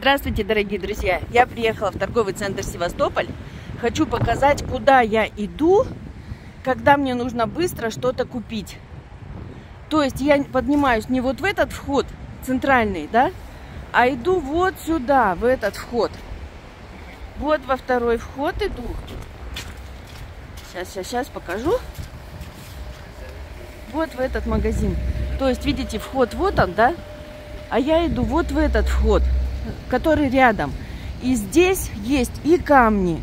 Здравствуйте, дорогие друзья! Я приехала в торговый центр Севастополь. Хочу показать, куда я иду, когда мне нужно быстро что-то купить. То есть я поднимаюсь не вот в этот вход центральный, да, а иду вот сюда, в этот вход. Вот во второй вход иду. Сейчас, сейчас, сейчас покажу. Вот в этот магазин. То есть, видите, вход вот он, да? А я иду вот в этот вход который рядом. И здесь есть и камни,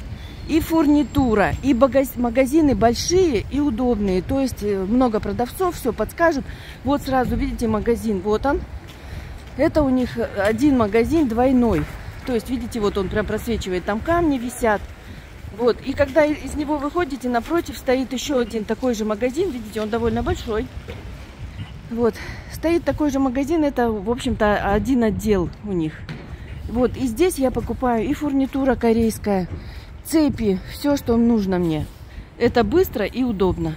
и фурнитура, и магазины большие и удобные. То есть э, много продавцов, все подскажут. Вот сразу видите магазин, вот он. Это у них один магазин двойной. То есть, видите, вот он прям просвечивает, там камни висят. Вот, и когда из него выходите, напротив стоит еще один такой же магазин. Видите, он довольно большой. Вот, стоит такой же магазин, это, в общем-то, один отдел у них. Вот, и здесь я покупаю и фурнитура корейская, цепи, все, что нужно мне. Это быстро и удобно.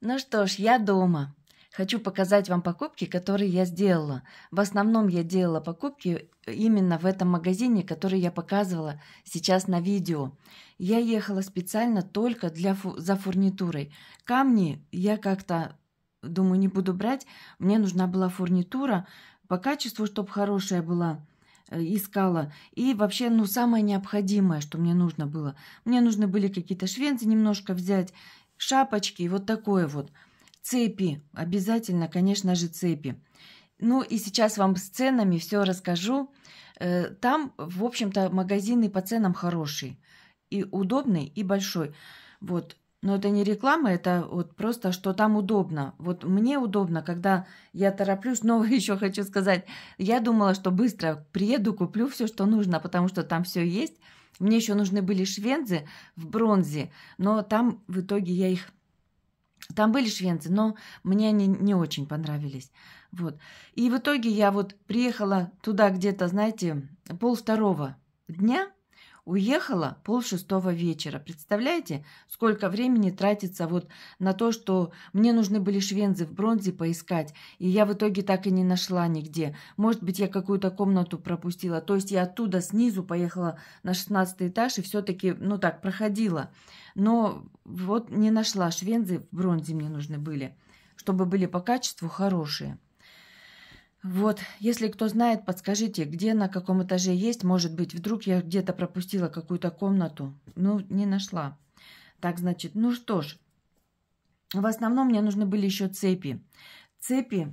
Ну что ж, я дома. Хочу показать вам покупки, которые я сделала. В основном я делала покупки э, именно в этом магазине, который я показывала сейчас на видео. Я ехала специально только для, за фурнитурой. Камни я как-то думаю, не буду брать. Мне нужна была фурнитура, по качеству, чтобы хорошая была, э, искала. И вообще, ну, самое необходимое, что мне нужно было. Мне нужны были какие-то швенцы немножко взять, шапочки, вот такое вот. Цепи, обязательно, конечно же, цепи. Ну и сейчас вам с ценами все расскажу. Э, там, в общем-то, магазины по ценам хорошие. И удобный, и большой. Вот. Но это не реклама, это вот просто, что там удобно. Вот мне удобно, когда я тороплюсь. Но еще хочу сказать, я думала, что быстро приеду, куплю все, что нужно, потому что там все есть. Мне еще нужны были швензы в бронзе, но там в итоге я их... Там были швензы, но мне они не очень понравились. Вот. И в итоге я вот приехала туда где-то, знаете, пол второго дня – Уехала пол шестого вечера. Представляете, сколько времени тратится вот на то, что мне нужны были швензы в бронзе поискать, и я в итоге так и не нашла нигде. Может быть, я какую-то комнату пропустила. То есть я оттуда снизу поехала на шестнадцатый этаж и все-таки, ну так, проходила. Но вот не нашла швензы в бронзе мне нужны были, чтобы были по качеству хорошие. «Вот, если кто знает, подскажите, где на каком этаже есть, может быть, вдруг я где-то пропустила какую-то комнату. Ну, не нашла». «Так, значит, ну что ж, в основном мне нужны были еще цепи. Цепи,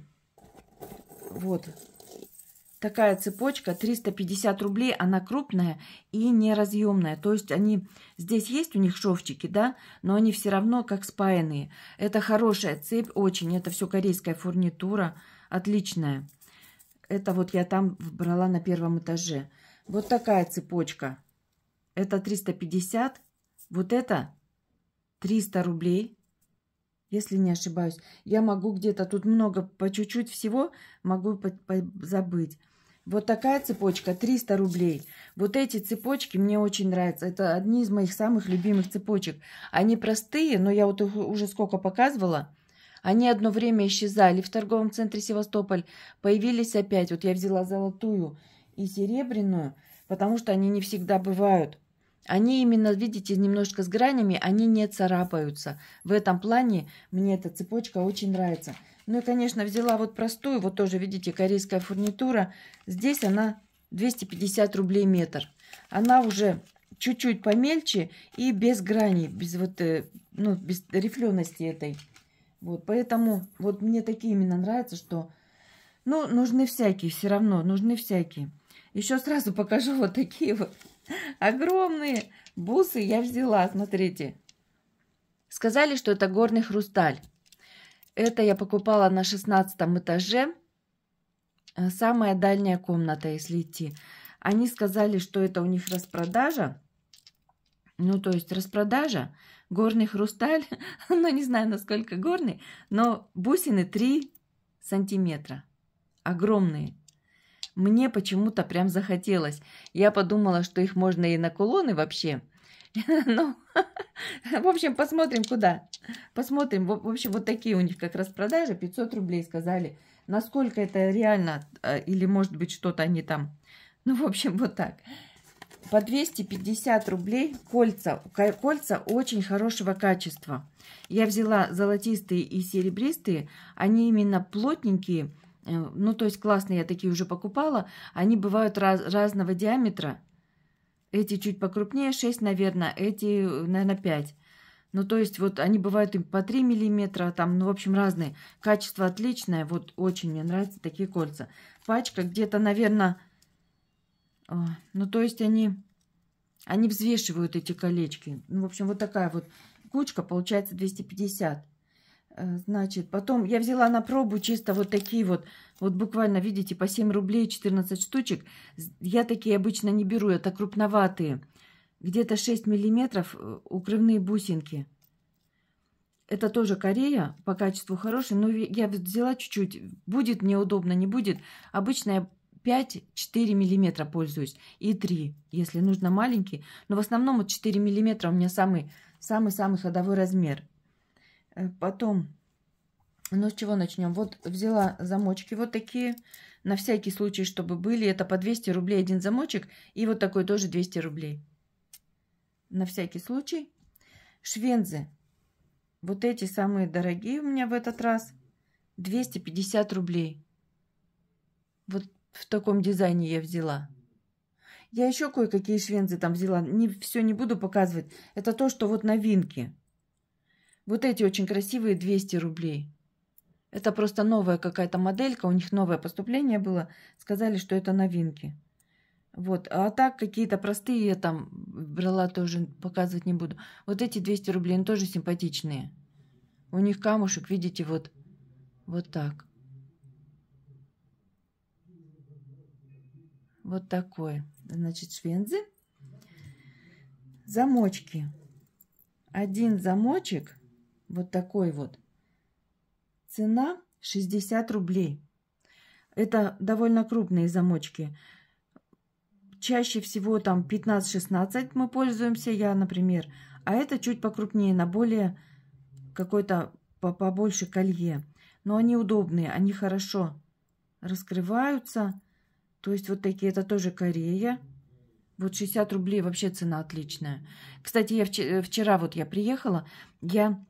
вот, такая цепочка, 350 рублей, она крупная и неразъемная. То есть они, здесь есть у них шовчики, да, но они все равно как спаянные. Это хорошая цепь очень, это все корейская фурнитура отличная. Это вот я там брала на первом этаже. Вот такая цепочка. Это 350. Вот это 300 рублей, если не ошибаюсь. Я могу где-то, тут много, по чуть-чуть всего могу забыть. Вот такая цепочка 300 рублей. Вот эти цепочки мне очень нравятся. Это одни из моих самых любимых цепочек. Они простые, но я вот уже сколько показывала. Они одно время исчезали в торговом центре Севастополь, появились опять. Вот я взяла золотую и серебряную, потому что они не всегда бывают. Они именно, видите, немножко с гранями, они не царапаются. В этом плане мне эта цепочка очень нравится. Ну и, конечно, взяла вот простую, вот тоже, видите, корейская фурнитура. Здесь она 250 рублей метр. Она уже чуть-чуть помельче и без граней, без вот, э, ну, без рифлености этой. Вот, поэтому вот мне такие именно нравятся, что, ну, нужны всякие все равно, нужны всякие. Еще сразу покажу вот такие вот огромные бусы я взяла, смотрите. Сказали, что это горный хрусталь. Это я покупала на шестнадцатом этаже. Самая дальняя комната, если идти. Они сказали, что это у них распродажа. Ну, то есть распродажа, горный хрусталь, ну, не знаю, насколько горный, но бусины 3 сантиметра, огромные. Мне почему-то прям захотелось. Я подумала, что их можно и на кулоны вообще. Ну, в общем, посмотрим куда. Посмотрим. В общем, вот такие у них как раз 500 рублей сказали. Насколько это реально э, или может быть что-то они там. Ну, в общем, вот так по 250 рублей кольца. Кольца очень хорошего качества. Я взяла золотистые и серебристые. Они именно плотненькие. Э, ну, то есть классные, я такие уже покупала. Они бывают раз, разного диаметра. Эти чуть покрупнее, 6, наверное. Эти, э, наверное, 5. Ну, то есть, вот они бывают им по 3 миллиметра, там, ну, в общем, разные. Качество отличное, вот очень мне нравятся такие кольца. Пачка где-то, наверное, а, ну, то есть они, они взвешивают эти колечки. Ну, в общем, вот такая вот кучка, получается 250. Э, значит, потом я взяла на пробу чисто вот такие вот, вот буквально, видите, по 7 рублей 14 штучек. Я такие обычно не беру, это крупноватые. Где-то 6 миллиметров э, укрывные бусинки. Это тоже Корея, по качеству хороший, но я взяла чуть-чуть. Будет мне удобно, не будет. Обычно я 5-4 миллиметра пользуюсь и 3, если нужно маленький. Но в основном 4 миллиметра у меня самый-самый-самый ходовой размер. Э, потом, ну с чего начнем? Вот взяла замочки вот такие, на всякий случай, чтобы были. Это по 200 рублей один замочек и вот такой тоже 200 рублей. На всякий случай. Швензы. Вот эти самые дорогие у меня в этот раз. 250 рублей. Вот в таком дизайне я взяла. Я еще кое-какие швензы там взяла. Не, все не буду показывать. Это то, что вот новинки. Вот эти очень красивые 200 рублей. Это просто новая какая-то моделька. У них новое поступление было. Сказали, что это новинки. Вот. А так какие-то простые я там брала, тоже показывать не буду. Вот эти 200 рублей, они тоже симпатичные. У них камушек, видите, вот, вот так. Вот такой. Значит, швензы. Замочки. Один замочек, вот такой вот, цена 60 рублей. Это довольно крупные замочки. Чаще всего там 15-16 мы пользуемся, я, например. А это чуть покрупнее, на более какой-то побольше колье. Но они удобные, они хорошо раскрываются. То есть вот такие, это тоже Корея. Вот 60 рублей вообще цена отличная. Кстати, я вчера, э, вчера вот я приехала, я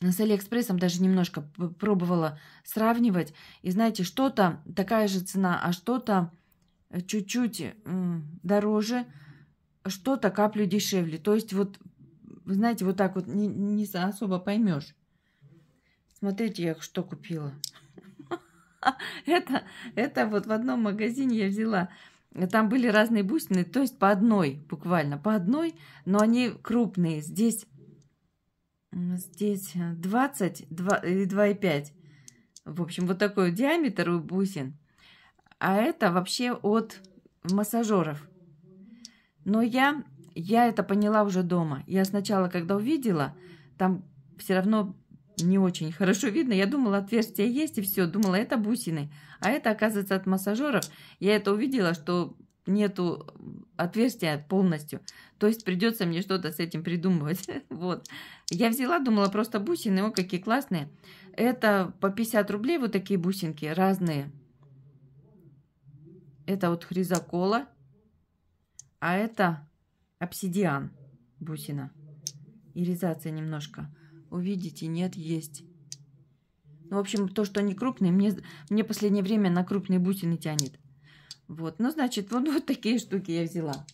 с Алиэкспрессом даже немножко пробовала сравнивать. И знаете, что-то такая же цена, а что-то э, чуть-чуть дороже, что-то каплю дешевле. То есть вот, знаете, вот так вот не, не особо поймешь. Смотрите, я что купила. Это, это вот в одном магазине я взяла. Там были разные бусины, то есть по одной, буквально по одной, но они крупные. Здесь, здесь 20 2, э, и 2,5. В общем, вот такой диаметр у бусин. А это вообще от массажеров. Но я, я это поняла уже дома. Я сначала, когда увидела, там все равно не очень хорошо видно. Я думала, отверстие есть и все. Думала, это бусины. А это, оказывается, от массажеров. Я это увидела, что нету отверстия полностью. То есть придется мне что-то с этим придумывать. Вот. Я взяла, думала, просто бусины. О, какие классные. Это по 50 рублей вот такие бусинки разные. Это вот хризокола. А это обсидиан бусина. Иризация немножко. Увидите, нет, есть. Ну, в общем, то, что они крупные, мне, мне последнее время на крупные бусины тянет. Вот, ну, значит, вот, вот такие штуки я взяла.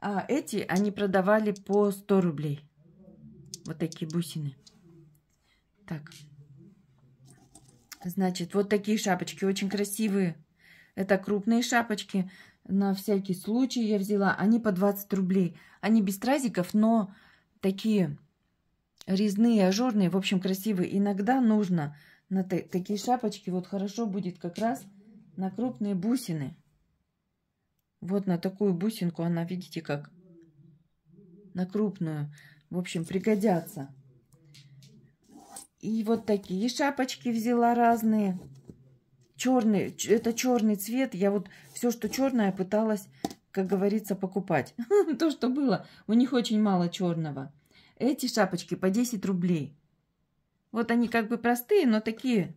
А эти они продавали по 100 рублей. Вот такие бусины. Так. Значит, вот такие шапочки, очень красивые. Это крупные шапочки. На всякий случай я взяла. Они по 20 рублей. Они без стразиков, но такие резные, ажурные, в общем, красивые. Иногда нужно на такие шапочки, вот хорошо будет как раз на крупные бусины. Вот на такую бусинку она, видите, как на крупную. В общем, пригодятся. И вот такие шапочки взяла разные. Черный, это черный цвет. Я вот все, что черное, пыталась как говорится, покупать. То, что было, у них очень мало черного. Эти шапочки по 10 рублей. Вот они как бы простые, но такие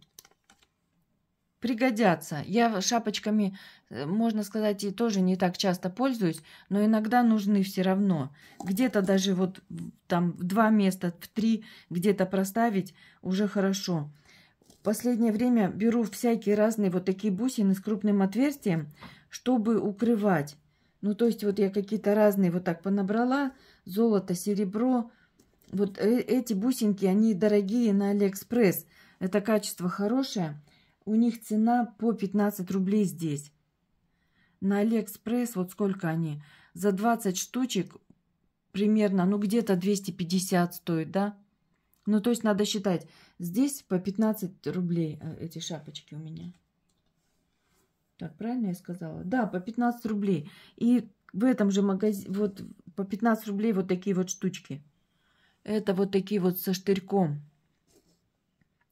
пригодятся. Я шапочками, э, можно сказать, и тоже не так часто пользуюсь, но иногда нужны все равно. Где-то даже вот там в два места, в три где-то проставить уже хорошо. В последнее время беру всякие разные вот такие бусины с крупным отверстием, чтобы укрывать. Ну, то есть вот я какие-то разные вот так понабрала. Золото, серебро. Вот э, эти бусинки, они дорогие на Алиэкспресс. Это качество хорошее. У них цена по 15 рублей здесь. На Алиэкспресс вот сколько они? За 20 штучек примерно, ну где-то 250 стоит, да? Ну, то есть надо считать. Здесь по 15 рублей э, эти шапочки у меня. Так, правильно я сказала? Да, по 15 рублей. И в этом же магазине, вот по 15 рублей вот такие вот штучки. Это вот такие вот со штырьком.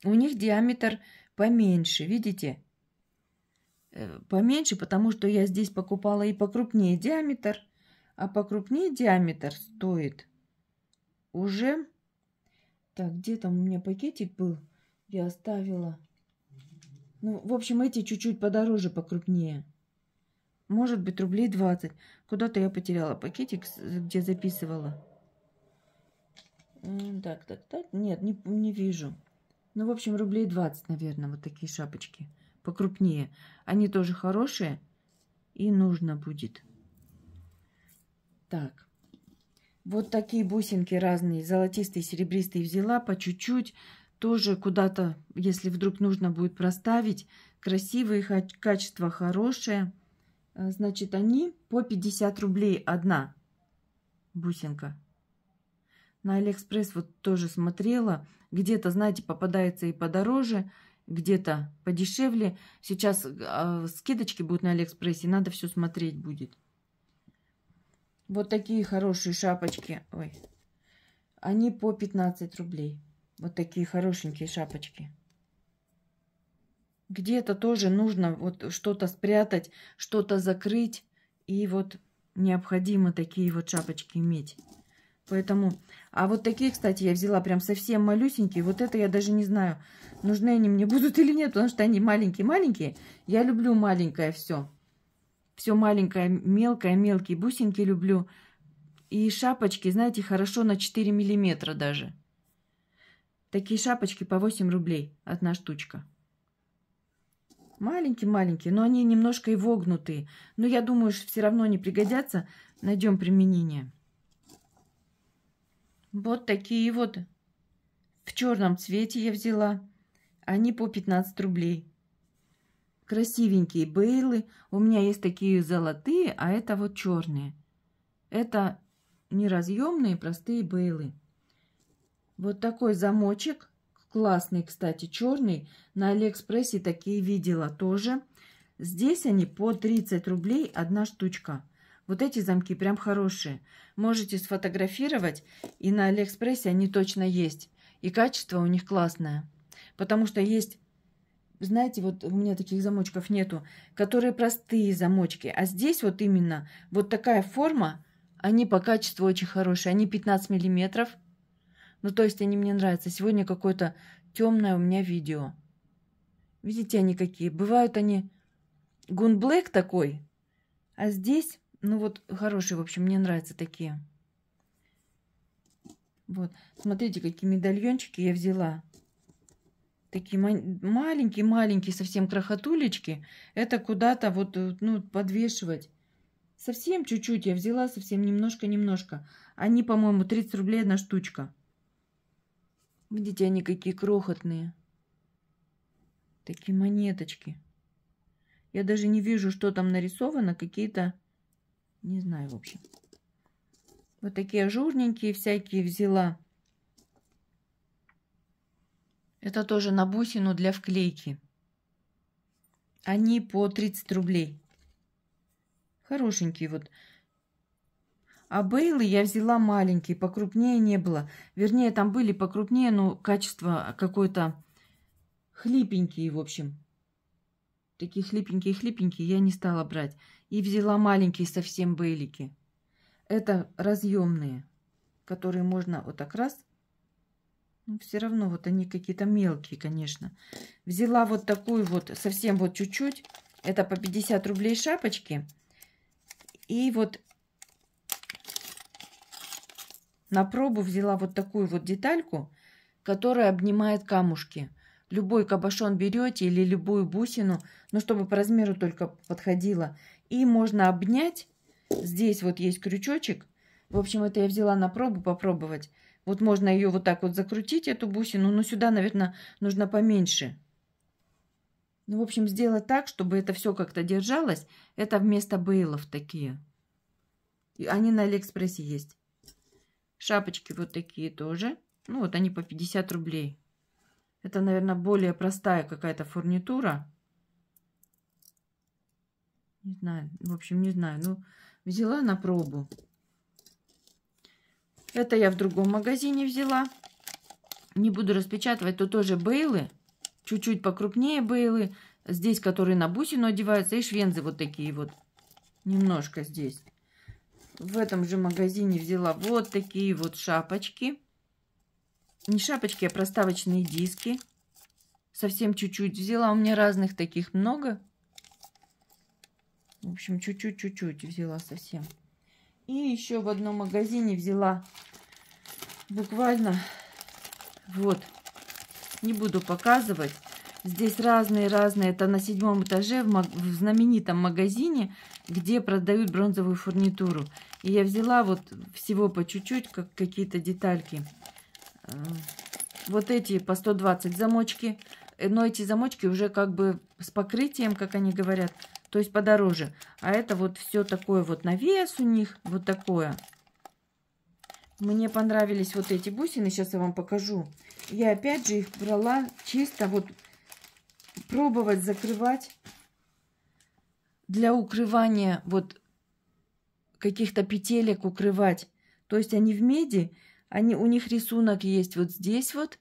У них диаметр поменьше, видите? Э, поменьше, потому что я здесь покупала и покрупнее диаметр. А покрупнее диаметр стоит уже... Так, где там у меня пакетик был? Я оставила ну, в общем, эти чуть-чуть подороже, покрупнее. Может быть, рублей 20. Куда-то я потеряла пакетик, э, где записывала. Так, так, так. Нет, не, не вижу. Ну, в общем, рублей 20, наверное, вот такие шапочки. Покрупнее. Они тоже хорошие. И нужно будет. Так. Вот такие бусинки разные. Золотистые, серебристые взяла по чуть-чуть тоже куда-то, если вдруг нужно будет проставить, красивые, качество хорошее. Э, значит, они по 50 рублей одна бусинка. На Алиэкспресс вот тоже смотрела. Где-то, знаете, попадается и подороже, где-то подешевле. Сейчас э, скидочки будут на Алиэкспрессе, надо все смотреть будет. Вот такие хорошие шапочки. Ой. Они по 15 рублей. Вот такие хорошенькие шапочки. Где-то тоже нужно вот что-то спрятать, что-то закрыть. И вот необходимо такие вот шапочки иметь. Поэтому, а вот такие, кстати, я взяла прям совсем малюсенькие. Вот это я даже не знаю, нужны они мне будут или нет, потому что они маленькие-маленькие. Я люблю маленькое все. Все маленькое, мелкое, мелкие бусинки люблю. И шапочки, знаете, хорошо на 4 миллиметра даже. Такие шапочки по 8 рублей, одна штучка. Маленькие-маленькие, но они немножко и вогнутые. Но я думаю, что все равно не пригодятся. Найдем применение. Вот такие вот. В черном цвете я взяла. Они по 15 рублей. Красивенькие бейлы. У меня есть такие золотые, а это вот черные. Это неразъемные простые бейлы. Вот такой замочек. Классный, кстати, черный. На Алиэкспрессе такие видела тоже. Здесь они по 30 рублей одна штучка. Вот эти замки прям хорошие. Можете сфотографировать, и на Алиэкспрессе они точно есть. И качество у них классное. Потому что есть знаете, вот у меня таких замочков нету, которые простые замочки. А здесь вот именно вот такая форма, они по качеству очень хорошие. Они 15 миллиметров, ну, то есть они мне нравятся. Сегодня какое-то темное у меня видео. Видите, они какие. Бывают они гунблэк такой, а здесь, ну вот, хорошие, в общем, мне нравятся такие. Вот, смотрите, какие медальончики я взяла. Такие маленькие-маленькие совсем крохотулечки. Это куда-то вот, э, ну, подвешивать. Совсем чуть-чуть я взяла, совсем немножко-немножко. Они, по-моему, 30 рублей одна штучка. Видите, они какие крохотные. Такие монеточки. Я даже не вижу, что там нарисовано. Какие-то, не знаю, в общем. Вот такие ажурненькие всякие взяла. Это тоже на бусину для вклейки. Они по 30 рублей. Хорошенькие вот. А Бейлы я взяла маленькие, покрупнее не было. Вернее, там были покрупнее, но качество какое-то хлипенькие, в общем. Такие хлипенькие-хлипенькие я не стала брать. И взяла маленькие совсем бейлики. Это разъемные, которые можно вот так раз. Но ну, все равно вот они какие-то мелкие, конечно. Взяла вот такую вот, совсем вот чуть-чуть. Это по 50 рублей шапочки. И вот на пробу взяла вот такую вот детальку, которая обнимает камушки. Любой кабошон берете или любую бусину, но чтобы по размеру только подходило. И можно обнять. Здесь вот есть крючочек. В общем, это я взяла на пробу попробовать. Вот можно ее вот так вот закрутить, эту бусину. Но сюда, наверное, нужно поменьше. Ну, в общем, сделать так, чтобы это все как-то держалось. Это вместо бейлов такие. они на Алиэкспрессе есть. Шапочки вот такие тоже. Ну, вот они по 50 рублей. Это, наверное, более простая какая-то фурнитура. Не знаю. В общем, не знаю. Ну, взяла на пробу. Это я в другом магазине взяла. Не буду распечатывать. Тут тоже бейлы. Чуть-чуть покрупнее бейлы. Здесь, которые на бусину одеваются. И швензы вот такие вот. Немножко здесь в этом же магазине взяла вот такие вот шапочки. Не шапочки, а проставочные диски. Совсем чуть-чуть взяла. У меня разных таких много. В общем, чуть-чуть-чуть чуть взяла совсем. И еще в одном магазине взяла буквально вот. Не буду показывать. Здесь разные-разные. Это на седьмом этаже в, маг... в знаменитом магазине, где продают бронзовую фурнитуру. И я взяла вот всего по чуть-чуть, как какие-то детальки. Э, вот эти по 120 замочки. Э, но эти замочки уже как бы с покрытием, как они говорят. То есть подороже. А это вот все такое вот на вес у них. Вот такое. Мне понравились вот эти бусины. Сейчас я вам покажу. Я опять же их брала чисто вот пробовать закрывать для укрывания вот каких-то петелек укрывать. То есть они в меди, они, у них рисунок есть вот здесь вот,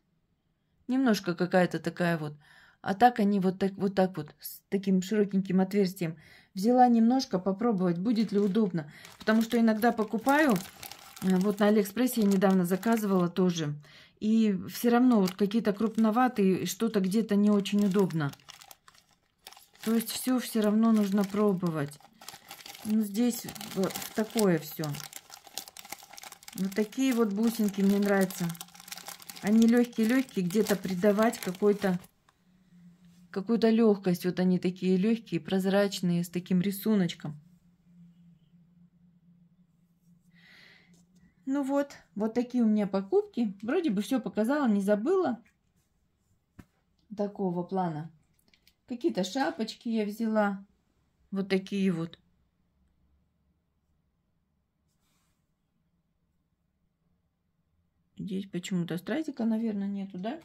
немножко какая-то такая вот. А так они вот так, вот так вот, с таким широкеньким отверстием. Взяла немножко, попробовать, будет ли удобно. Потому что иногда покупаю, э, вот на Алиэкспрессе я недавно заказывала тоже. И все равно вот какие-то крупноватые, что-то где-то не очень удобно. То есть все все равно нужно пробовать. Ну, здесь такое все. Вот такие вот бусинки мне нравятся. Они легкие-легкие, где-то придавать какой-то какую-то легкость. Вот они такие легкие, прозрачные, с таким рисуночком. Ну вот, вот такие у меня покупки. Вроде бы все показала, не забыла такого плана. Какие-то шапочки я взяла. Вот такие вот. Здесь почему-то стразика, наверное, нету, да?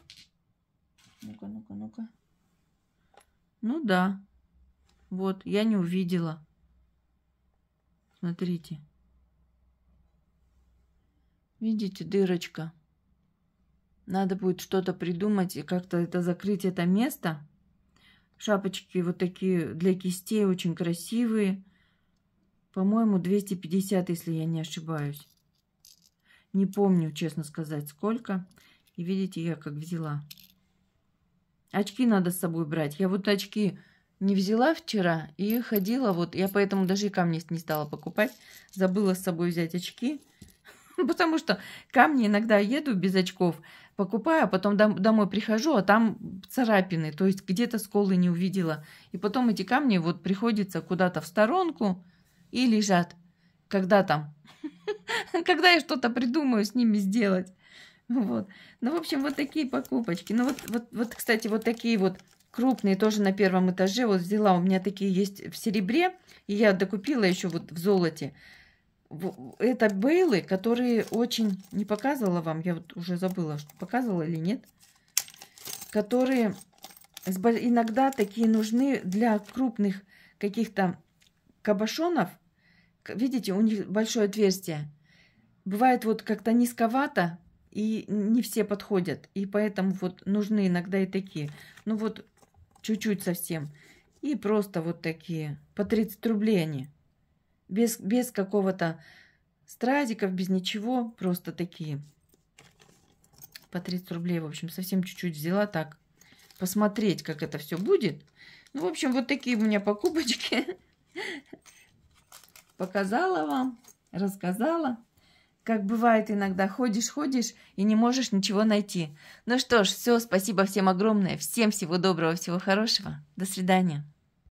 Ну-ка, ну-ка, ну-ка. Ну да. Вот, я не увидела. Смотрите. Видите, дырочка. Надо будет что-то придумать и как-то это закрыть это место. Шапочки вот такие для кистей, очень красивые. По-моему, 250, если я не ошибаюсь. Не помню, честно сказать, сколько. И видите, я как взяла. Очки надо с собой брать. Я вот очки не взяла вчера и ходила вот. Я поэтому даже и камни не стала покупать. Забыла с собой взять очки. Потому что камни иногда еду без очков покупаю, а потом дом, домой прихожу, а там царапины, то есть где-то сколы не увидела. И потом эти камни вот приходится куда-то в сторонку и лежат. Когда там? Когда я что-то придумаю с ними сделать. Вот. Ну, в общем, вот такие покупочки. Ну, вот, вот, вот, кстати, вот такие вот крупные тоже на первом этаже. Вот взяла, у меня такие есть в серебре. И я докупила еще вот в золоте это Бейлы, которые очень... Не показывала вам, я вот уже забыла, что показывала или нет. Которые иногда такие нужны для крупных каких-то кабошонов. Видите, у них большое отверстие. Бывает вот как-то низковато, и не все подходят. И поэтому вот нужны иногда и такие. Ну вот чуть-чуть совсем. И просто вот такие. По 30 рублей они без, без какого-то стразиков, без ничего, просто такие. По 30 рублей, в общем, совсем чуть-чуть взяла так, посмотреть, как это все будет. Ну, в общем, вот такие у меня покупочки. Показала вам, рассказала. Как бывает иногда, ходишь-ходишь и не можешь ничего найти. Ну что ж, все, спасибо всем огромное. Всем всего доброго, всего хорошего. До свидания.